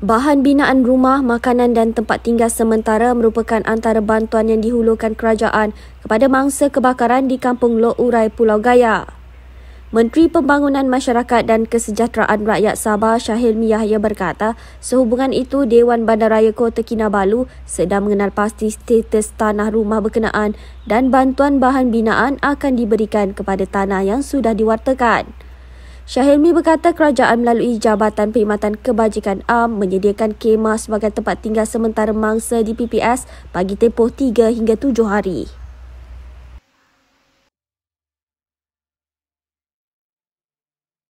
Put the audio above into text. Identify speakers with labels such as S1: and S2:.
S1: Bahan binaan rumah, makanan dan tempat tinggal sementara merupakan antara bantuan yang dihulurkan kerajaan kepada mangsa kebakaran di Kampung Lok Urai, Pulau Gaya. Menteri Pembangunan Masyarakat dan Kesejahteraan Rakyat Sabah Syahilmi Yahya berkata, sehubungan itu Dewan Bandaraya Kota Kinabalu sedang mengenal pasti status tanah rumah berkenaan dan bantuan bahan binaan akan diberikan kepada tanah yang sudah diwartakan. Syahilmi berkata kerajaan melalui Jabatan Perkhidmatan Kebajikan AM menyediakan kemah sebagai tempat tinggal sementara mangsa di PPS bagi tempoh 3 hingga 7 hari.